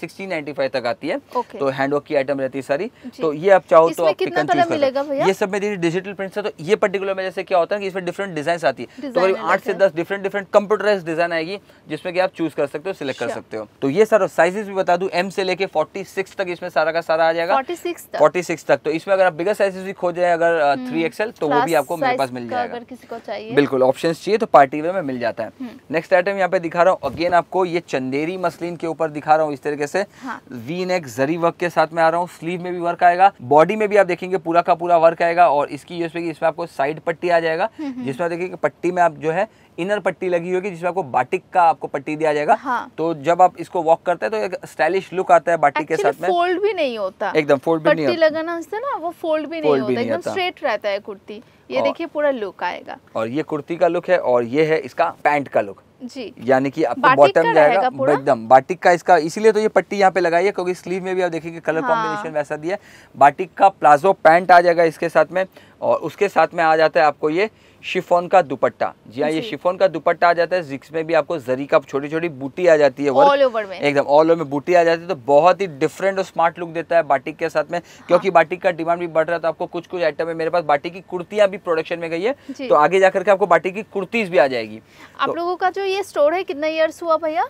फाइव तक आती है तो हैंडवर्क की आइटम रहती है सारी तो ये आप चाहो तो आप चूज ये सब में दीदी डिजिटल प्रिंट है तो ये पर्टिकुलर में जैसे क्या होता है कि इसमें डिफरेंट डिजाइन आती है तो करीब आठ से दस डिफरेंट डिफरेंट कंप्यूटराइज डिजाइन आएगी जिसमें कि आप चूज कर सकते हो सिलेक्ट कर सकते हो तो ये सर साइजेस भी बता दू एम से लेके फोर्टी तक क्योंकि इसमें सारा का सारा आ जाएगा फोर्टी सिक्स फोर्टी सिक्स तक तो इसमें अगर आप बिगर साइज भी खोज रहे हैं अगर थ्री uh, एक्सएल तो वो भी आपको मेरे पास मिल जाएगा अगर किसी को चाहिए बिल्कुल ऑप्शन चाहिए तो पार्टी वे में मिल जाता है नेक्स्ट आइटम हम्म। यहाँ पे दिखा रहा हूँ अगेन आपको ये चंदेरी मसलिन के ऊपर दिखा रहा हूँ इस तरीके से वी नेक जरी वर्क के साथ में आ रहा हूँ स्लीव में भी वर्क आएगा बॉडी में भी आप देखेंगे पूरा का पूरा वर्क आएगा और इसकी यूएसपी इसमें आपको साइड पट्टी आ जाएगा हम्म, हम्म। जिसमें देखिए पट्टी में आप जो है इनर पट्टी लगी होगी जिसमें आपको बाटिक का आपको पट्टी दिया जाएगा हाँ। तो जब आप इसको वॉक करते हैं तो एक स्टाइलिश लुक आता है बाटिक के साथ में फोल्ड भी नहीं होता एकदम फोल्ड भी नहीं होता लगाना होता ना वो फोल्ड भी नहीं होता एकदम स्ट्रेट रहता है कुर्ती ये देखिए पूरा लुक आएगा और ये कुर्ती का लुक है और ये है इसका पैंट का लुक जी यानी कि आपको बॉटम जाएगा एकदम बाटिक का इसका इसीलिए तो ये पट्टी यहाँ पे लगाई है क्योंकि स्लीव में भी आप देखेंगे कलर हाँ। कॉम्बिनेशन वैसा दिया बाटिक का प्लाजो पैंट आ जाएगा इसके साथ में और उसके साथ में आ जाता है आपको ये शिफोन का दुपट्टा जी हाँ ये शिफोन का दुपट्टा आ जाता है जिक्स में भी आपको जरी का छोटी छोटी बूटी आ जाती है एकदम ऑल ओवर में बूटी आ जाती है तो बहुत ही डिफरेंट और स्मार्ट लुक देता है बाटिक के साथ में क्योंकि हाँ। बाटिक का डिमांड भी बढ़ रहा है तो आपको कुछ कुछ आइटम है मेरे पास बाटी की कुर्तियां भी प्रोडक्शन में गई है तो आगे जाकर के आपको बाटी की कुर्तीज भी आ जाएगी आप तो लोगों का जो ये स्टोर है कितना ईयर्स हुआ भैया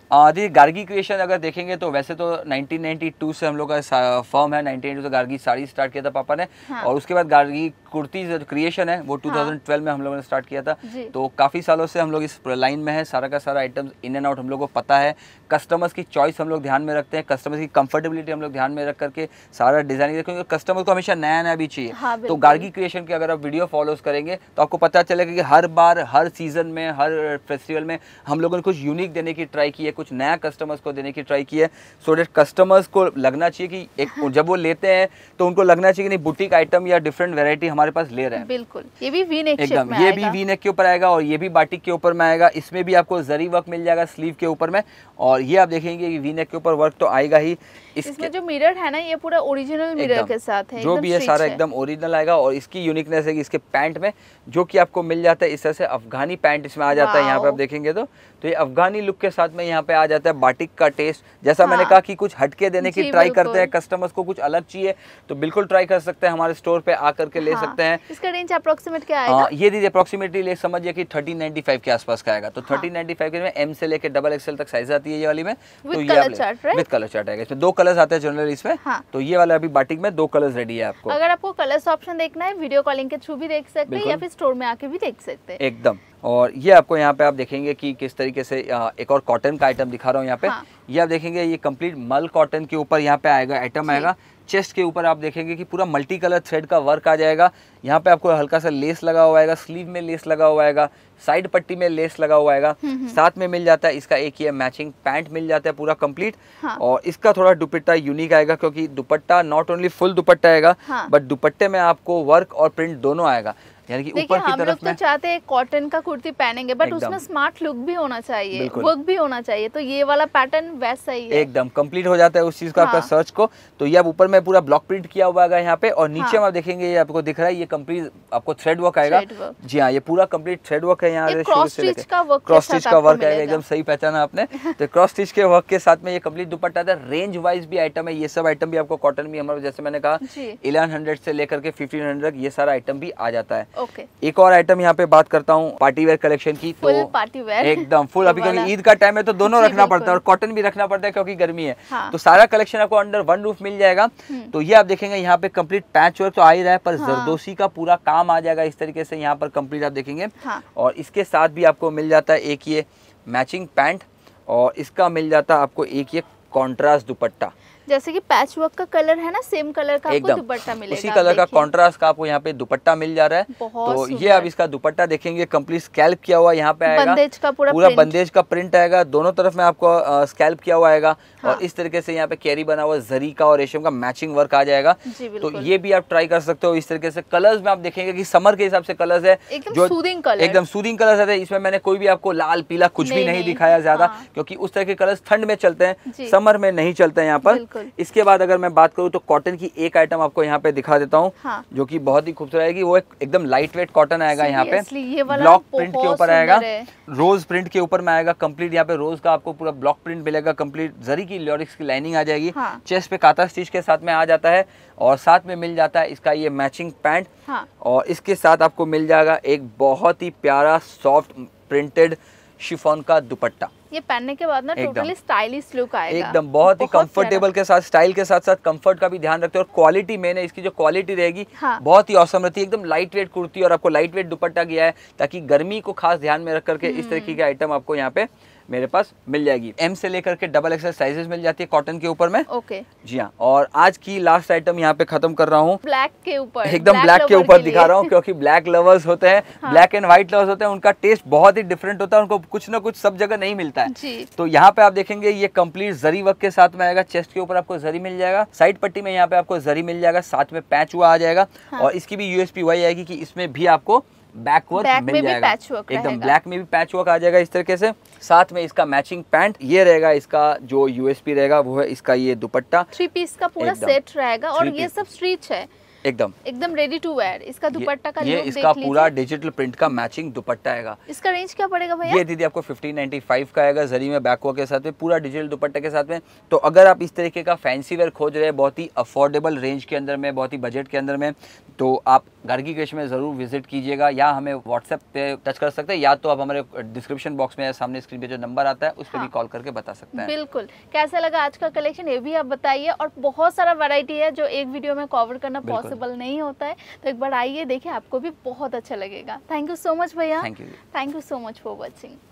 गार्गी क्रिएशन अगर देखेंगे तो वैसे तो नाइनटीन से हम लोग का फॉर्म है नाइनटीन से गार्गी साड़ी स्टार्ट किया था पापा ने हाँ। और उसके बाद गार्गी कुर्ती जो क्रिएशन है वो 2012 हाँ। में हम लोगों ने स्टार्ट किया था तो काफ़ी सालों से हम लोग इस लाइन में है सारा का सारा आइटम इन एंड आउट हम लोग को पता है कस्टमर्स की चॉइस हम लोग ध्यान में रखते हैं कस्टमर्स की कंफर्टेबिलिटी हम लोग ध्यान में रख करके सारा डिजाइनिंग क्योंकि कस्टमर को हमेशा नया नया भी चाहिए हाँ, तो गार्गी क्रिएशन के अगर आप वीडियो फॉलोज करेंगे तो आपको पता चलेगा कि हर बार हर सीजन में हर फेस्टिवल में हम लोगों ने कुछ यूनिक देने की ट्राई की है कुछ नया कस्टमर्स को देने की ट्राई की है सो डेट कस्टमर्स को लगना चाहिए कि एक हाँ। जब वो लेते हैं तो उनको लगना चाहिए कि नहीं बुटीक आइटम या डिफरेंट वेरायटी हमारे हमारे पास रहे हैं बिल्कुल ये भी वी नेक एकदम ये भी वी नेक के ऊपर आएगा और ये भी बाटिक के ऊपर में आएगा इसमें भी आपको जरी वर्क मिल जाएगा स्लीव के ऊपर में और ये आप देखेंगे कि वी नेक के ऊपर वर्क तो आएगा ही इसमें जो मिरर है ना ये पूरा ओरिजिनल मिरर के साथ है जो भी है सारा एकदम ओरिजिनल आएगा और इसकी यूनिकनेस है कि इसके पैंट में जो कि आपको मिल जाता है इस तरह से अफगानी पैंट इसमें आ जाता है यहाँ पे आप देखेंगे तो तो ये अफगानी लुक के साथ में यहाँ पे आ जाता है बाटिक का टेस्ट जैसा हाँ। मैंने कहा कि कुछ हटके देने की ट्राई करते हैं कस्टमर्स को कुछ अलग चाहिए तो बिल्कुल ट्राई कर सकते हैं हमारे स्टोर पे आकर के ले हाँ। सकते हैं इसका रेंज अप्रोक्सीमेट क्या आएगा हाँ, ये दीजिए अप्रोक्सीमेटली ले समझिए कि थर्टी नाइनटी फाइव के आसपास का आएगा तो थर्टी नाइनटी फाइव के एम से लेकर डबल एक्सएल तक साइज आती है ये वाली में तो ये विद कलर चार्ट आएगा इसमें दो कलर्स आते हैं जनरली इसमें हाँ। तो ये वाला अभी बाटिक में दो कलर्स रेडी है आपको अगर आपको कलर्स ऑप्शन देखना है वीडियो कॉलिंग के थ्रू भी देख सकते हैं या फिर स्टोर में आके भी देख सकते हैं एकदम और ये आपको यहाँ पे आप देखेंगे कि किस तरीके से एक और कॉटन का आइटम दिखा रहा हूँ यहाँ पे हाँ। ये आप देखेंगे ये कंप्लीट मल कॉटन के ऊपर यहाँ पे आएगा आइटम आएगा चेस्ट के ऊपर आप देखेंगे कि पूरा मल्टी कलर थ्रेड का वर्क आ जाएगा यहाँ पे आपको हल्का सा लेस लगा हुआ आएगा स्लीव में लेस लगा हुआ आएगा साइड पट्टी में लेस लगा हुआ आएगा हम्म, हम्म। साथ में मिल जाता है इसका एक ये मैचिंग पैंट मिल जाता है पूरा कंप्लीट हाँ। और इसका थोड़ा दुपट्टा यूनिक आएगा क्योंकि dupatta not only full dupatta आएगा हाँ। बट दुपट्टे में आपको वर्क और प्रिंट दोनों आएगा यानी कि ऊपर की हम तरफ लोग तो चाहते हैं कॉटन का कुर्ती पहनेंगे बट उसमें स्मार्ट लुक भी होना चाहिए वर्क भी होना चाहिए तो ये वाला पैटर्न वैसा ही है एकदम कंप्लीट हो जाता है उस चीज का हाँ। आपका सर्च को तो ये ऊपर में पूरा ब्लॉक प्रिंट किया हुआ है यहाँ पे और नीचे हाँ। आप देखेंगे ये आपको दिख रहा है ये कम्प्लीट आपको थ्रेड वर्क आएगा जी हाँ ये पूरा कम्प्लीट थ्रेड वर्क है यहाँ क्रॉस स्टिच का वर्क आएगा एकदम सही पहचाना आपने तो क्रॉस स्टिच के वर्क के साथ में ये कम्प्लीट दुपट्टा था रेंज वाइज भी आइटम है ये सब आइटम भी आपको कॉटन भी हमारे जैसे मैंने कहा इलेवन हंड्रेड से लेकर के फिफ्टीन हंड्रेड ये सारा आइटम भी आ जाता है ओके एक और आइटम यहाँ पे बात करता हूँ पार्टी वेयर कलेक्शन की तो पार्टी वेयर एकदम फुल अभी क्योंकि ईद का टाइम है तो दोनों रखना पड़ता है और कॉटन भी रखना पड़ता है क्योंकि गर्मी है हाँ। तो सारा कलेक्शन आपको अंडर वन रूफ मिल जाएगा हम्म। तो ये आप देखेंगे यहाँ पे कम्प्लीट पैच वर्क तो आ ही रहा है पर हाँ। जरदोशी का पूरा काम आ जाएगा इस तरीके से यहाँ पर कम्प्लीट आप देखेंगे हाँ। और इसके साथ भी आपको मिल जाता है एक ये मैचिंग पैंट और इसका मिल जाता है आपको एक ये कॉन्ट्रास्ट दुपट्टा जैसे कि पैच वर्क का कलर है ना सेम कलर का आपको दुपट्टा मिलेगा उसी कलर का कॉन्ट्रास्ट का आपको यहाँ पे दुपट्टा मिल जा रहा है तो ये आप इसका दुपट्टा देखेंगे कम्प्लीट स्कैल्प किया हुआ यहाँ पे आएगा बंदेज का पूरा पूरा बंदेज का प्रिंट आएगा दोनों तरफ में आपको स्कैल्प किया हुआ आएगा हाँ। और इस तरीके से यहाँ पे कैरी बना हुआ जरी का और रेशम का मैचिंग वर्क आ जाएगा तो ये भी आप ट्राई कर सकते हो इस तरीके से कलर्स में आप देखेंगे की समर के हिसाब से कलर्स है जो एकदम सूदिंग कलर है इसमें मैंने कोई भी आपको लाल पीला कुछ भी नहीं दिखाया ज्यादा हाँ। क्योंकि उस तरह के कलर्स ठंड में चलते हैं समर में नहीं चलते हैं यहाँ पर इसके बाद अगर मैं बात करूँ तो कॉटन की एक आइटम आपको यहाँ पे दिखा देता हूँ हाँ। जो की बहुत ही खूबसूरत आएगी वो एकदम लाइट वेट कॉटन आएगा यहाँ पे ब्लॉक प्रिंट के ऊपर आएगा रोज प्रिंट के ऊपर में आएगा कम्प्लीट यहाँ पे रोज का आपको पूरा ब्लॉक प्रिंट मिलेगा कम्प्लीट जरी की लॉरिक्स की लाइनिंग आ जाएगी चेस्ट हाँ। पे काता स्टीच के साथ में आ जाता है और साथ में मिल जाता है इसका ये मैचिंग पैंट हाँ। और इसके साथ आपको मिल जाएगा एक बहुत ही प्यारा सॉफ्ट प्रिंटेड शिफोन का दुपट्टा ये पहनने के बाद ना टोटली स्टाइलिश लुक आएगा एकदम बहुत ही कंफर्टेबल के साथ स्टाइल के साथ साथ कंफर्ट का भी ध्यान रखते हैं और क्वालिटी मेन है इसकी जो क्वालिटी रहेगी हाँ। बहुत ही औसम रहती है एकदम लाइट वेट कुर्ती और आपको लाइट वेट दुपट्टा गया है ताकि गर्मी को खास ध्यान में रख करके इस हम्म। तरीके के आइटम आपको यहाँ पे मेरे पास मिल जाएगी एम से लेकर के डबल एक्सल साइजेस मिल जाती है कॉटन के ऊपर में ओके जी हाँ और आज की लास्ट आइटम यहाँ पे खत्म कर रहा हूँ ब्लैक के ऊपर एकदम ब्लैक के ऊपर दिखा रहा हूँ क्योंकि ब्लैक लवर्स होते हैं हाँ। ब्लैक एंड व्हाइट लवर्स होते हैं उनका टेस्ट बहुत ही डिफरेंट होता है उनको कुछ ना कुछ सब जगह नहीं मिलता है तो यहाँ पे आप देखेंगे ये कम्प्लीट जरी वर्क के साथ में आएगा चेस्ट के ऊपर आपको जरी मिल जाएगा साइड पट्टी में यहाँ पे आपको जरी मिल जाएगा साथ में पैच हुआ आ जाएगा हाँ। और इसकी भी यूएसपी वही आएगी की इसमें भी आपको बैक वर्क मिल जाएगा एकदम ब्लैक में भी पैच वर्क आ जाएगा इस तरीके से साथ में इसका मैचिंग पैंट ये रहेगा इसका जो यूएसपी रहेगा वो है इसका ये दुपट्टा थ्री पीस का पूरा सेट रहेगा और ये सब स्ट्रीच है एकदम एकदम रेडी टू वेयर इसका दुपट्टा का ये इसका पूरा डिजिटल प्रिंट का मैचिंग दुपट्टा आएगा इसका रेंज क्या पड़ेगा भैया ये दीदी आपको 1595 का आएगा जरी में बैकवर्क के साथ में पूरा डिजिटल दुपट्टा के साथ में तो अगर आप इस तरीके का फैंसी वेयर खोज रहे हैं बहुत ही अफोर्डेबल रेंज के अंदर में बहुत ही बजट के अंदर में तो आप गार्गी केश में ज़रूर विजिट कीजिएगा या हमें व्हाट्सएप पे टच कर सकते हैं या तो आप हमारे डिस्क्रिप्शन बॉक्स में सामने स्क्रीन पे जो नंबर आता है उस पर भी कॉल हाँ। करके बता सकते हैं बिल्कुल कैसा लगा आज का कलेक्शन ये भी आप बताइए और बहुत सारा वैरायटी है जो एक वीडियो में कवर करना पॉसिबल पॉसिबल नहीं होता है तो एक बार आइए देखिए आपको भी बहुत अच्छा लगेगा थैंक यू सो मच भैया thank you so much for watching